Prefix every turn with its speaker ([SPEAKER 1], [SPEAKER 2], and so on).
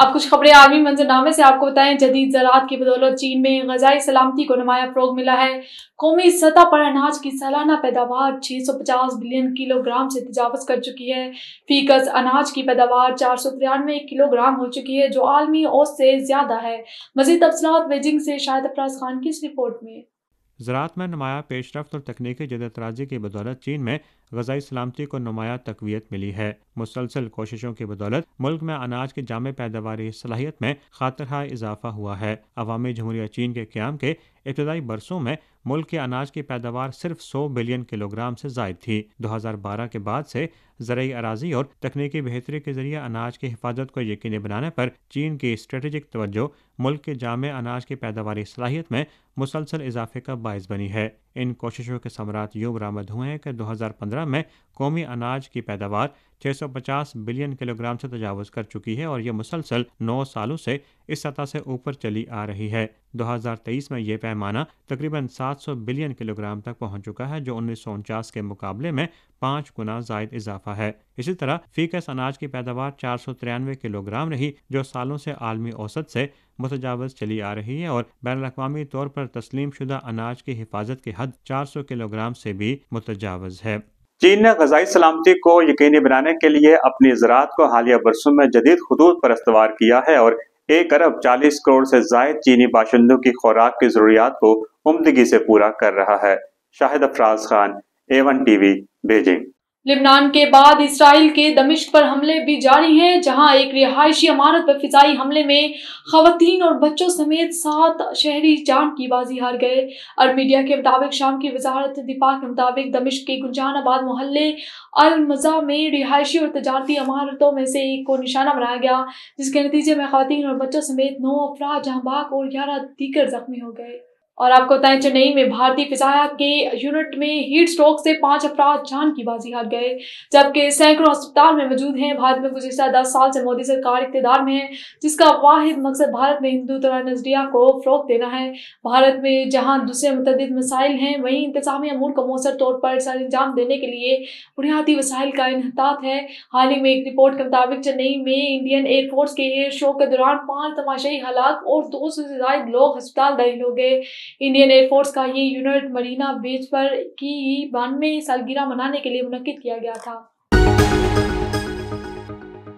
[SPEAKER 1] अब कुछ खबरें आर्मी मंजरनामे से आपको बताएं जदीद ज़रात की बदौलत चीन में गजाई सलामती को नुमाया फरोग मिला है कौमी सतह पर अनाज की सालाना पैदावार 650 बिलियन किलोग्राम से तजावज कर चुकी है फीकस अनाज की पैदावार चार सौ तिरानवे किलोग्राम हो चुकी है जो आलमी औस से ज़्यादा है मजीद तफसलात बेजिंग से शाहिद अफराज खान की इस रिपोर्ट में
[SPEAKER 2] ज़रात में नुमाया रफ्त और तकनीकी जदतराजी की बदौलत चीन में गजाई सलामती को नुमाया तकवीत मिली है मुसलसल कोशिशों की बदौलत मुल्क में अनाज की जामे पैदावार सलाहियत में खातर इजाफा हुआ है अवामी जमहूरिया चीन के क्याम के इब्तदाई बरसों में मुल्क के अनाज की पैदावार सिर्फ 100 बिलियन किलोग्राम से जायद थी 2012 के बाद से ज़रूरी अराजी और तकनीकी बेहतरी के जरिए अनाज की हिफाजत को यकीनी बनाने पर चीन की स्ट्रेटजिक तवज्जो मुल्क के जाम अनाज की पैदावार सलाहियत में मुसलसल इजाफे का बायस बनी है इन कोशिशों के समरात यूँ बरामद हुए हैं कि 2015 में कौमी अनाज की पैदावार 650 बिलियन किलोग्राम से तजावज़ कर चुकी है और ये मुसलसल 9 सालों से इस सतह से ऊपर चली आ रही है 2023 में ये पैमाना तकरीबन 700 बिलियन किलोग्राम तक पहुंच चुका है जो उन्नीस के मुकाबले में पाँच गुना जायद इजाफा है इसी तरह फीकस अनाज की पैदावार चार किलोग्राम रही जो सालों से आलमी औसत से मुतजावज चली आ रही है और बैन अवी तौर पर तस्लीम शुदा अनाज की हिफाजत की हद चार सौ किलोग्राम से भी मुतजावज है चीन ने गजाई सलामती को यकीनी बनाने के लिए अपनी ज़रात को हालिया बरसों में जदीद खदूत पर इस्तेवाल किया है और एक अरब चालीस करोड़ से जायद चीनी बाशिंदों की खुराक की जरूरियात को उमदगी से पूरा कर रहा है शाहिद अफराज खान एवन टी वी बीजिंग
[SPEAKER 1] लिबनान के बाद इसराइल के दमिश्क पर हमले भी जारी हैं जहां एक रिहायशी इमारत पर फिजाई हमले में खातन और बच्चों समेत सात शहरी जान की बाजी हार गए और मीडिया के मुताबिक शाम की वजारत दिफा के मुताबिक दमिश्क के आबाद मोहल्ले अलमजा में रिहायशी और तजारती इमारतों में से एक को निशाना बनाया गया जिसके नतीजे में खातन और बच्चों समेत नौ अफराज जहाँ बाग और ग्यारह दीगर जख्मी हो गए और आपको बताएं चेन्नई में भारतीय फिजाया के यूनिट में हीट स्ट्रोक से पांच अपराध जान की बाजी हार गए जबकि सैकड़ों अस्पताल में मौजूद हैं भारत में गुजशत दस साल से मोदी सरकार इकतदार में है जिसका वाहिद मकसद भारत में हिंदू तरह नजरिया को फरोग देना है भारत में जहाँ दूसरे मुतद मसाइल हैं वहीं इंतजामिया मूल को मौसर तौर पर सर अंजाम देने के लिए बुनियादी वसाइल का इनहतात है हाल ही में एक रिपोर्ट के मुताबिक चेन्नई में इंडियन एयरफोर्स के एयर शो के दौरान पाँच तमाशाई हालात और दो सौ से ज्यादा लोग अस्पताल दाखिल हो गए इंडियन एयरफोर्स का ये यूनिट मरीना बीच पर की बानवे सालगिरह मनाने के लिए मुनद किया गया था